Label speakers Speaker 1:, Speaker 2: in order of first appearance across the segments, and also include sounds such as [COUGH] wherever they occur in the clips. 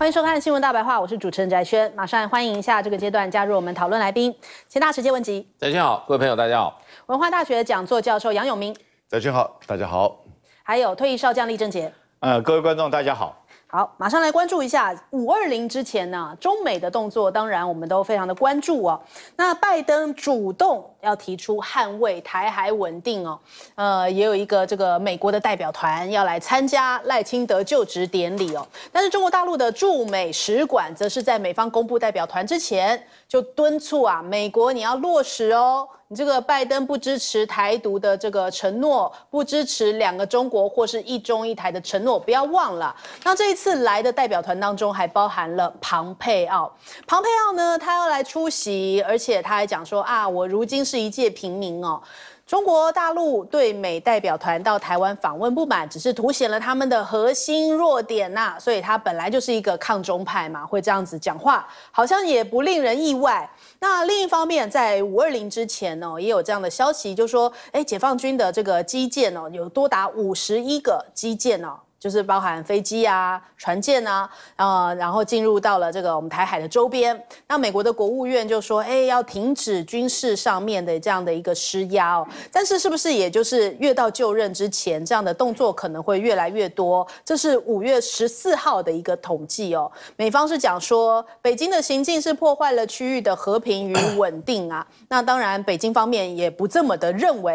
Speaker 1: 欢迎收看《新闻大白话》，我是主持人翟轩。马上欢迎一下，这个阶段加入我们讨论来宾：钱大使谢文吉。
Speaker 2: 翟轩好，各位朋友，大家好。
Speaker 1: 文化大学讲座教授杨永明。
Speaker 3: 翟轩好，大家好。
Speaker 1: 还有退役少将李正杰。
Speaker 3: 呃，各位观众，大家
Speaker 1: 好。好，马上来关注一下五二零之前呢，中美的动作，当然我们都非常的关注哦。那拜登主动要提出捍卫台海稳定哦，呃，也有一个这个美国的代表团要来参加赖清德就职典礼哦。但是中国大陆的驻美使馆则是在美方公布代表团之前就敦促啊，美国你要落实哦。你这个拜登不支持台独的这个承诺，不支持两个中国或是一中一台的承诺，不要忘了。那这一次来的代表团当中，还包含了庞佩奥。庞佩奥呢，他要来出席，而且他还讲说啊，我如今是一介平民哦。中国大陆对美代表团到台湾访问不满，只是凸显了他们的核心弱点呐。所以，他本来就是一个抗中派嘛，会这样子讲话，好像也不令人意外。那另一方面，在五二零之前呢，也有这样的消息，就说，哎，解放军的这个基建呢，有多达五十一个基建呢。就是包含飞机啊、船舰啊，呃，然后进入到了这个我们台海的周边。那美国的国务院就说，哎，要停止军事上面的这样的一个施压哦。但是是不是也就是越到就任之前，这样的动作可能会越来越多？这是五月十四号的一个统计哦。美方是讲说，北京的行径是破坏了区域的和平与稳定啊。那当然，北京方面也不这么的认为。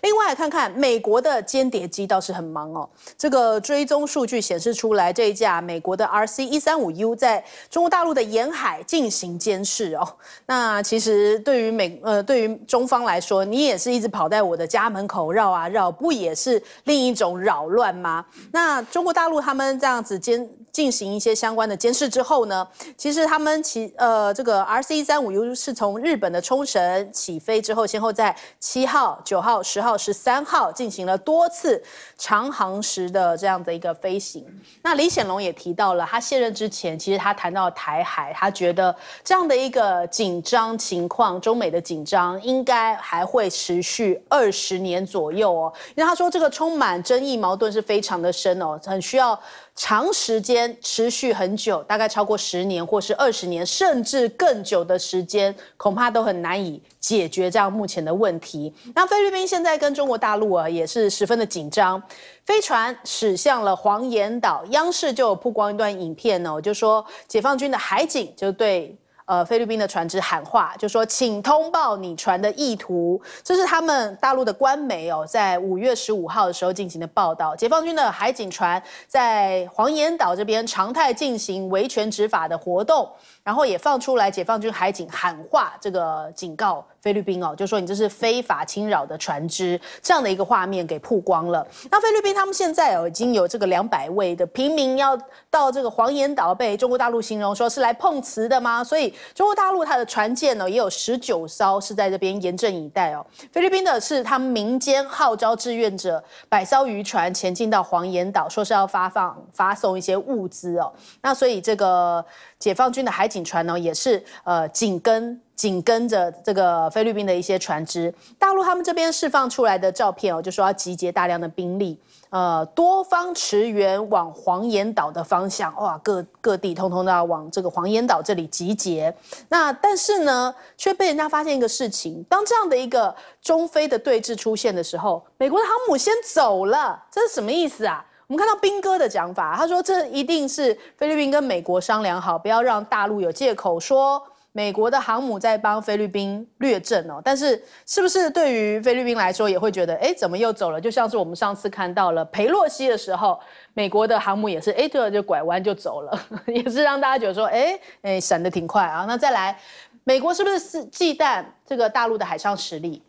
Speaker 1: 另外看看美国的间谍机倒是很忙哦，这个追。中数据显示出来，这一架美国的 RC 一三五 U 在中国大陆的沿海进行监视哦。那其实对于美呃，对于中方来说，你也是一直跑在我的家门口绕啊绕，不也是另一种扰乱吗？那中国大陆他们这样子监。进行一些相关的监视之后呢，其实他们其呃这个 R C 三五 U 是从日本的冲绳起飞之后，先后在七号、九号、十号、十三号进行了多次长航时的这样的一个飞行。那李显龙也提到了，他卸任之前，其实他谈到台海，他觉得这样的一个紧张情况，中美的紧张应该还会持续二十年左右哦。因为他说这个充满争议、矛盾是非常的深哦，很需要。长时间持续很久，大概超过十年或是二十年，甚至更久的时间，恐怕都很难以解决这样目前的问题。那菲律宾现在跟中国大陆啊，也是十分的紧张。飞船驶向了黄岩岛，央视就有曝光一段影片呢，我就说解放军的海警就对。呃，菲律宾的船只喊话，就说请通报你船的意图。这是他们大陆的官媒哦，在五月十五号的时候进行的报道。解放军的海警船在黄岩岛这边常态进行维权执法的活动，然后也放出来解放军海警喊话这个警告。菲律宾哦，就说你这是非法侵扰的船只，这样的一个画面给曝光了。那菲律宾他们现在哦，已经有这个两百位的平民要到这个黄岩岛被中国大陆形容说是来碰瓷的吗？所以中国大陆它的船舰呢也有十九艘是在这边严阵以待哦。菲律宾的是他们民间号召志愿者，百艘渔船前进到黄岩岛，说是要发放发送一些物资哦。那所以这个。解放军的海警船呢，也是呃紧跟紧跟着这个菲律宾的一些船只。大陆他们这边释放出来的照片哦，就说要集结大量的兵力，呃，多方驰援往黄岩岛的方向，哇，各各地通通都要往这个黄岩岛这里集结。那但是呢，却被人家发现一个事情：当这样的一个中菲的对峙出现的时候，美国的航母先走了，这是什么意思啊？我们看到兵哥的讲法，他说这一定是菲律宾跟美国商量好，不要让大陆有借口说美国的航母在帮菲律宾掠阵哦。但是是不是对于菲律宾来说也会觉得，哎，怎么又走了？就像是我们上次看到了裴洛西的时候，美国的航母也是，哎，突就拐弯就走了，[LAUGHS] 也是让大家觉得说，哎，哎，闪的挺快啊。那再来，美国是不是是忌惮这个大陆的海上实力？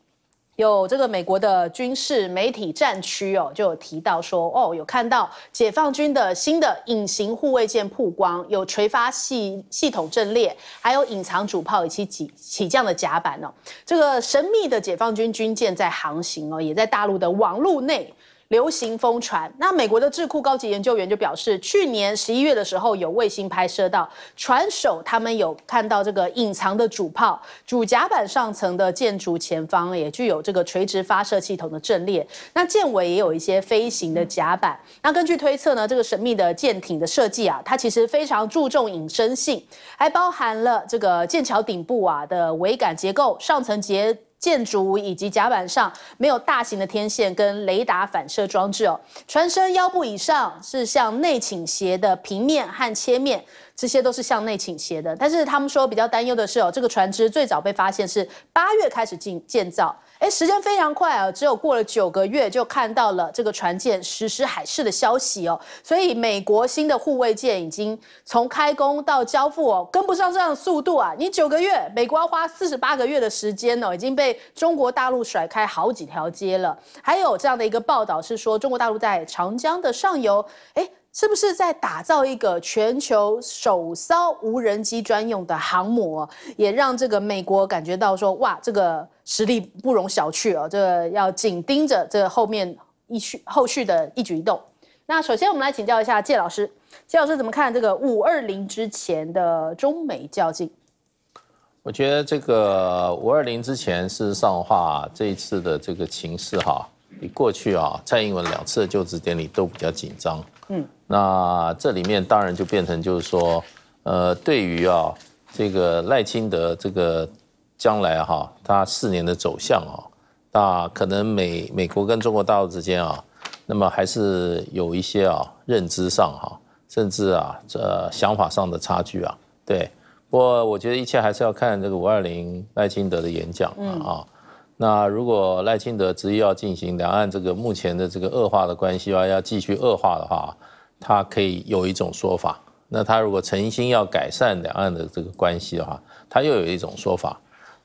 Speaker 1: 有这个美国的军事媒体战区哦，就有提到说哦，有看到解放军的新的隐形护卫舰曝光，有垂发系系统阵列，还有隐藏主炮以及起起降的甲板哦，这个神秘的解放军军舰在航行哦，也在大陆的网路内。流行疯传，那美国的智库高级研究员就表示，去年十一月的时候，有卫星拍摄到船首，他们有看到这个隐藏的主炮，主甲板上层的建筑前方也具有这个垂直发射系统的阵列。那舰尾也有一些飞行的甲板。那根据推测呢，这个神秘的舰艇的设计啊，它其实非常注重隐身性，还包含了这个舰桥顶部啊的桅杆结构上层结。建筑以及甲板上没有大型的天线跟雷达反射装置哦，船身腰部以上是向内倾斜的平面和切面，这些都是向内倾斜的。但是他们说比较担忧的是哦，这个船只最早被发现是八月开始建建造。哎，时间非常快啊，只有过了九个月就看到了这个船舰实施海试的消息哦。所以美国新的护卫舰已经从开工到交付哦，跟不上这样的速度啊。你九个月，美国要花四十八个月的时间哦，已经被中国大陆甩开好几条街了。还有这样的一个报道是说，中国大陆在长江的上游，哎。是不是在打造一个全球首艘无人机专用的航母，也让这个美国感觉到说哇，这个实力不容小觑哦，这要紧盯着这后面一续后续的一举一动。那首先我们来请教一下谢老师，谢老师怎么看这个五二零之前的中美较劲？
Speaker 2: 我觉得这个五二零之前，事实上的话，这一次的这个情势哈，比过去啊，蔡英文两次的就职典礼都比较紧张，嗯。那这里面当然就变成就是说，呃，对于啊这个赖清德这个将来哈，他四年的走向啊，那可能美美国跟中国大陆之间啊，那么还是有一些啊认知上哈，甚至啊这想法上的差距啊，对。不过我觉得一切还是要看这个五二零赖清德的演讲啊啊。那如果赖清德执意要进行两岸这个目前的这个恶化的关系啊，要继续恶化的话。他可以有一种说法，那他如果诚心要改善两岸的这个关系的话，他又有一种说法，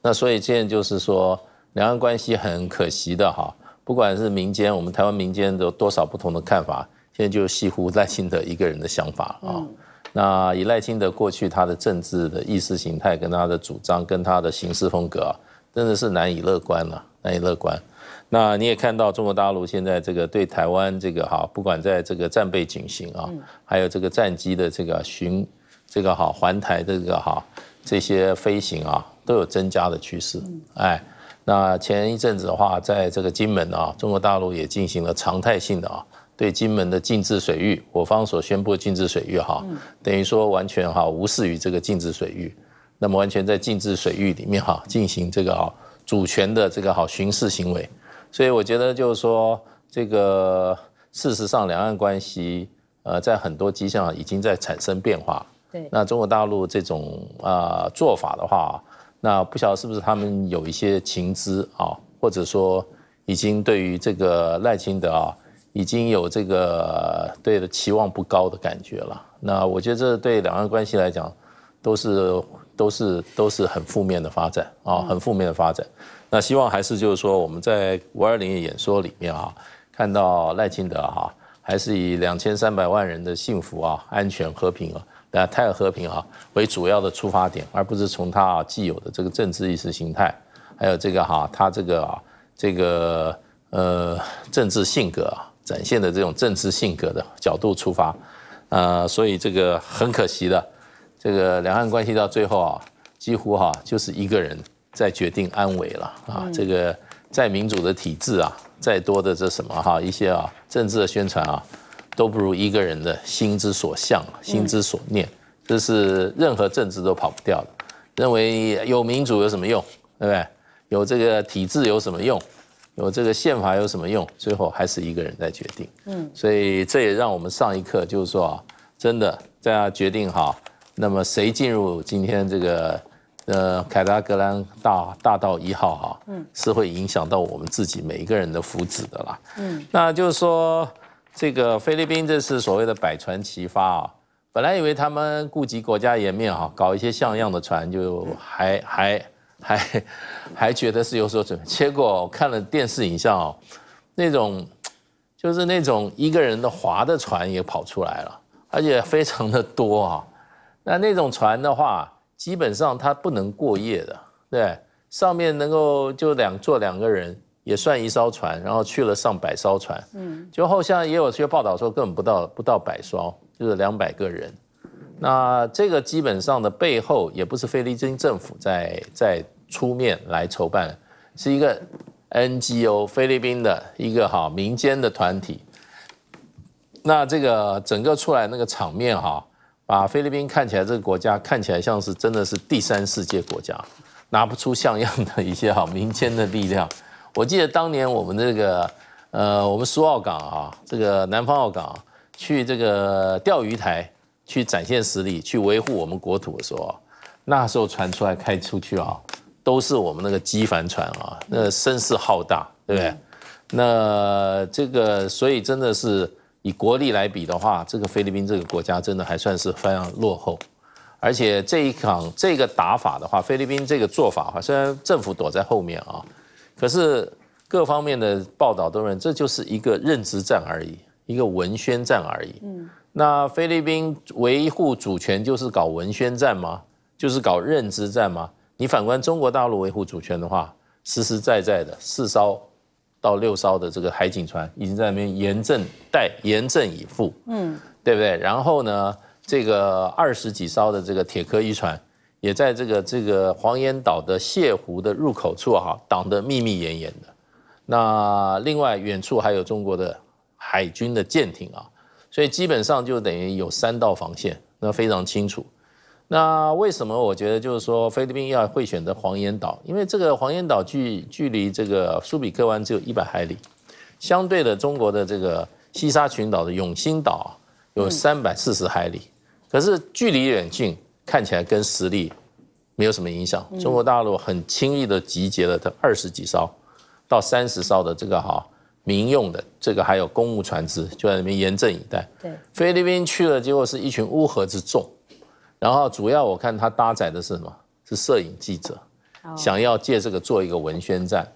Speaker 2: 那所以现在就是说，两岸关系很可惜的哈，不管是民间我们台湾民间有多少不同的看法，现在就西乎赖清德一个人的想法啊。那以赖清德过去他的政治的意识形态跟他的主张跟他的行事风格真的是难以乐观了，难以乐观。那你也看到中国大陆现在这个对台湾这个哈，不管在这个战备警醒啊，还有这个战机的这个巡，这个哈环台这个哈这些飞行啊，都有增加的趋势。哎，那前一阵子的话，在这个金门啊，中国大陆也进行了常态性的啊对金门的禁制水域，我方所宣布禁制水域哈，等于说完全哈无视于这个禁制水域，那么完全在禁制水域里面哈进行这个主权的这个哈巡视行为。所以我觉得就是说，这个事实上两岸关系呃，在很多迹象已经在产生变化。对，那中国大陆这种啊做法的话，那不晓得是不是他们有一些情资啊，或者说已经对于这个赖清德啊，已经有这个对的期望不高的感觉了。那我觉得这对两岸关系来讲都是。都是都是很负面的发展啊，很负面的发展。那希望还是就是说我们在五二零演说里面啊，看到赖清德哈，还是以两千三百万人的幸福啊、安全、和平啊、太和平啊为主要的出发点，而不是从他既有的这个政治意识形态，还有这个哈他这个啊这个呃政治性格啊展现的这种政治性格的角度出发，呃，所以这个很可惜的。这个两岸关系到最后啊，几乎哈就是一个人在决定安危了啊。这个在民主的体制啊，再多的这什么哈一些啊政治的宣传啊，都不如一个人的心之所向、心之所念。这是任何政治都跑不掉的。认为有民主有什么用？对不对？有这个体制有什么用？有这个宪法有什么用？最后还是一个人在决定。嗯。所以这也让我们上一课，就是说啊，真的在决定哈。那么谁进入今天这个，呃，凯达格兰大大道一号哈，嗯，是会影响到我们自己每一个人的福祉的啦，嗯，那就是说，这个菲律宾这次所谓的百船齐发啊，本来以为他们顾及国家颜面哈，搞一些像样的船就还还还 [LAUGHS] 还觉得是有所准备，结果看了电视影像哦，那种就是那种一个人的划的船也跑出来了，而且非常的多啊。那那种船的话，基本上它不能过夜的，对，上面能够就两坐两个人也算一艘船，然后去了上百艘船，嗯，就后像也有些报道说根本不到不到百艘，就是两百个人。那这个基本上的背后也不是菲律宾政府在在出面来筹办，是一个 NGO 菲律宾的一个哈民间的团体。那这个整个出来那个场面哈。把菲律宾看起来这个国家看起来像是真的是第三世界国家，拿不出像样的一些好民间的力量。我记得当年我们这个，呃，我们苏澳港啊，这个南方澳港去这个钓鱼台去展现实力，去维护我们国土的时候，那时候船出来开出去啊，都是我们那个机帆船啊，那声势浩大，对不对？那这个所以真的是。以国力来比的话，这个菲律宾这个国家真的还算是非常落后，而且这一场这个打法的话，菲律宾这个做法的话，虽然政府躲在后面啊，可是各方面的报道都认为这就是一个认知战而已，一个文宣战而已。嗯，那菲律宾维护主权就是搞文宣战吗？就是搞认知战吗？你反观中国大陆维护主权的话，实实在在的四烧。到六艘的这个海警船已经在那边严阵待，严阵以赴，嗯，对不对？然后呢，这个二十几艘的这个铁壳渔船也在这个这个黄岩岛的泻湖的入口处哈，挡得密密严严的。那另外远处还有中国的海军的舰艇啊，所以基本上就等于有三道防线，那非常清楚。那为什么我觉得就是说菲律宾要会选择黄岩岛？因为这个黄岩岛距距离这个苏比克湾只有一百海里，相对的中国的这个西沙群岛的永兴岛有三百四十海里。可是距离远近看起来跟实力没有什么影响。中国大陆很轻易的集结了这二十几艘到三十艘的这个哈民用的这个还有公务船只就在那边严阵以待。对菲律宾去了，结果是一群乌合之众。然后主要我看他搭载的是什么？是摄影记者，想要借这个做一个文宣战。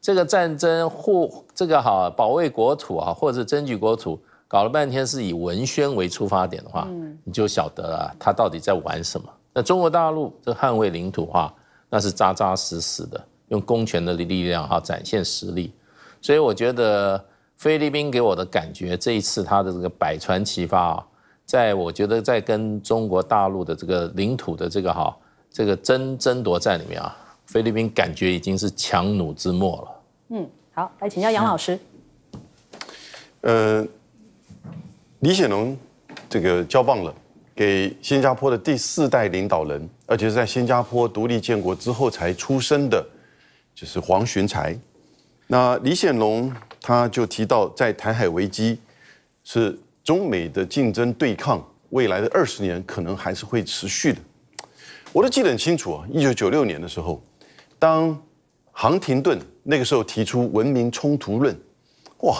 Speaker 2: 这个战争或这个好保卫国土啊，或者争取国土，搞了半天是以文宣为出发点的话，你就晓得了他到底在玩什么。那中国大陆这捍卫领土化，那是扎扎实实的，用公权的力量哈展现实力。所以我觉得菲律宾给我的感觉，这一次他的这个百船齐发啊。在我觉得，在跟中国大陆的这个领土的这个哈这个争争夺战里面啊，菲律宾感觉已经是强弩之末了。
Speaker 1: 嗯，好，来请教杨老师。
Speaker 4: 呃，李显龙这个交棒了给新加坡的第四代领导人，而且是在新加坡独立建国之后才出生的，就是黄循才。那李显龙他就提到，在台海危机是。中美的竞争对抗，未来的二十年可能还是会持续的。我都记得很清楚啊，一九九六年的时候，当杭廷顿那个时候提出文明冲突论，哇，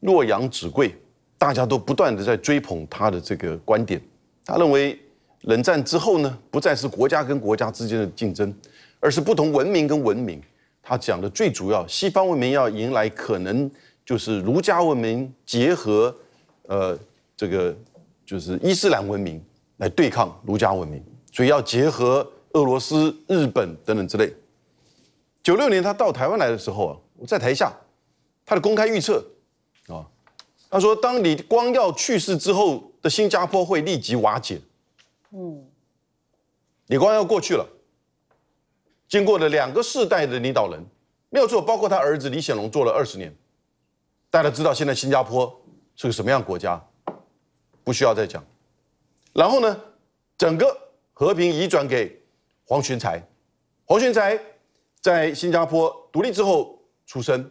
Speaker 4: 洛阳纸贵，大家都不断的在追捧他的这个观点。他认为冷战之后呢，不再是国家跟国家之间的竞争，而是不同文明跟文明。他讲的最主要，西方文明要迎来可能就是儒家文明结合。呃，这个就是伊斯兰文明来对抗儒家文明，所以要结合俄罗斯、日本等等之类。九六年他到台湾来的时候啊，在台下，他的公开预测啊，他说：“当李光耀去世之后的新加坡会立即瓦解。”
Speaker 1: 嗯，
Speaker 4: 李光耀过去了，经过了两个世代的领导人没有错，包括他儿子李显龙做了二十年，大家知道现在新加坡。是个什么样的国家？不需要再讲。然后呢，整个和平移转给黄群才。黄群才在新加坡独立之后出生，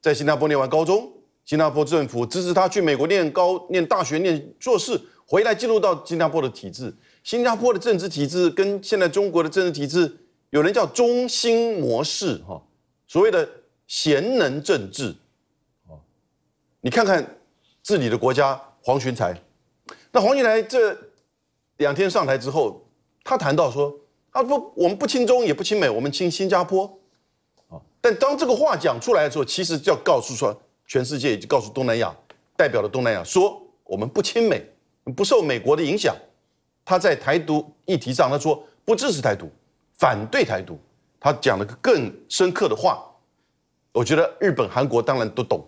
Speaker 4: 在新加坡念完高中，新加坡政府支持他去美国念高、念大学、念硕士，回来进入到新加坡的体制。新加坡的政治体制跟现在中国的政治体制，有人叫中心模式，哈，所谓的贤能政治。哦，你看看。治理的国家黄群才，那黄群才这两天上台之后，他谈到说，啊不，我们不亲中也不亲美，我们亲新加坡，啊，但当这个话讲出来的时候，其实就要告诉说全世界已经告诉东南亚代表了东南亚，说我们不亲美，不受美国的影响。他在台独议题上，他说不支持台独，反对台独。他讲了个更深刻的话，我觉得日本、韩国当然都懂。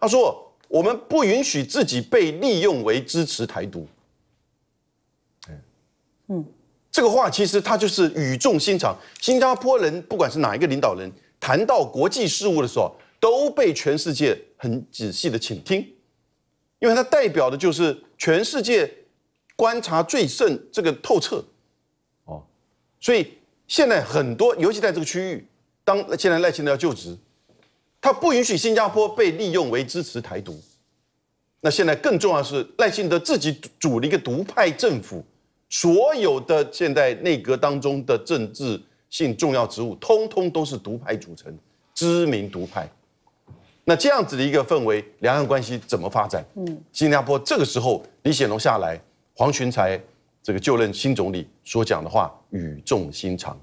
Speaker 4: 他说。我们不允许自己被利用为支持台独。嗯，这个话其实他就是语重心长。新加坡人不管是哪一个领导人谈到国际事务的时候，都被全世界很仔细的倾听，因为他代表的就是全世界观察最甚、这个透彻。哦，所以现在很多，尤其在这个区域，当现在赖清德要就职。他不允许新加坡被利用为支持台独。那现在更重要的是赖幸德自己组了一个独派政府，所有的现在内阁当中的政治性重要职务，通通都是独派组成，知名独派。那这样子的一个氛围，两岸关系怎么发展？嗯，新加坡这个时候李显龙下来，黄群才这个就任新总理所讲的话，语重心长。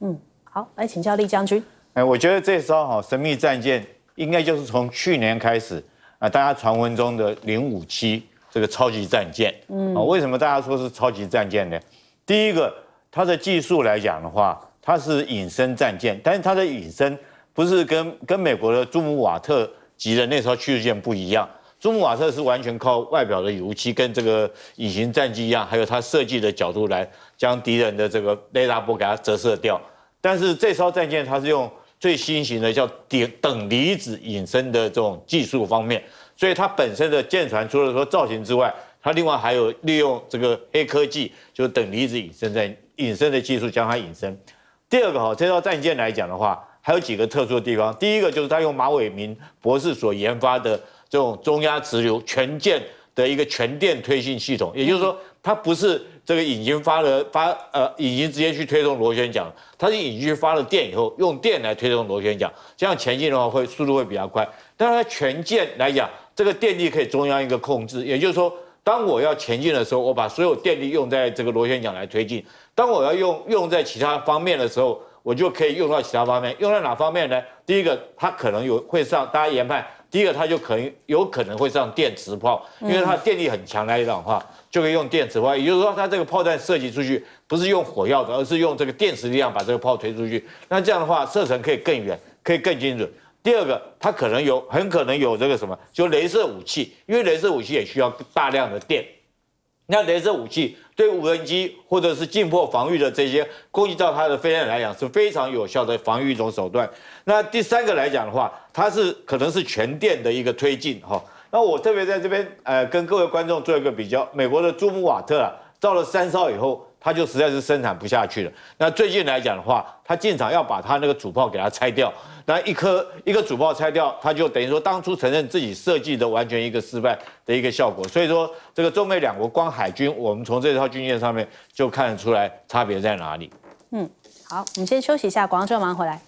Speaker 1: 嗯，好，来请教李将军。
Speaker 3: 哎，我觉得这艘哈神秘战舰应该就是从去年开始啊，大家传闻中的零五七这个超级战舰。嗯为什么大家说是超级战舰呢？第一个，它的技术来讲的话，它是隐身战舰，但是它的隐身不是跟跟美国的朱姆瓦特级的那艘驱逐舰不一样。朱姆瓦特是完全靠外表的油漆跟这个隐形战机一样，还有它设计的角度来将敌人的这个雷达波给它折射掉。但是这艘战舰它是用最新型的叫等等离子隐身的这种技术方面，所以它本身的舰船除了说造型之外，它另外还有利用这个黑科技，就等离子隐身在隐身的技术将它隐身。第二个哈，这艘战舰来讲的话，还有几个特殊的地方。第一个就是它用马伟明博士所研发的这种中压直流全舰的一个全电推进系统，也就是说它不是。这个引擎发了发呃，引擎直接去推动螺旋桨，它是引擎发了电以后，用电来推动螺旋桨，这样前进的话会速度会比较快。但是全舰来讲，这个电力可以中央一个控制，也就是说，当我要前进的时候，我把所有电力用在这个螺旋桨来推进；当我要用用在其他方面的时候，我就可以用到其他方面。用在哪方面呢？第一个，它可能有会上大家研判。第一个，它就可能有可能会上电磁炮，因为它电力很强来一的话，就可以用电磁炮。也就是说，它这个炮弹设计出去不是用火药的，而是用这个电磁力量把这个炮推出去。那这样的话，射程可以更远，可以更精准。第二个，它可能有很可能有这个什么，就镭射武器，因为镭射武器也需要大量的电。那镭射武器。对无人机或者是进迫防御的这些攻击到它的飞弹来讲，是非常有效的防御一种手段。那第三个来讲的话，它是可能是全电的一个推进哈。那我特别在这边呃跟各位观众做一个比较，美国的朱姆瓦特啊，到了三艘以后。他就实在是生产不下去了。那最近来讲的话，他进厂要把他那个主炮给他拆掉，那一颗一个主炮拆掉，他就等于说当初承认自己设计的完全一个失败的一个效果。所以说，这个中美两国光海军，我们从这套军舰上面就看得出来差别在哪里。
Speaker 1: 嗯，好，我们先休息一下，广告之后回来。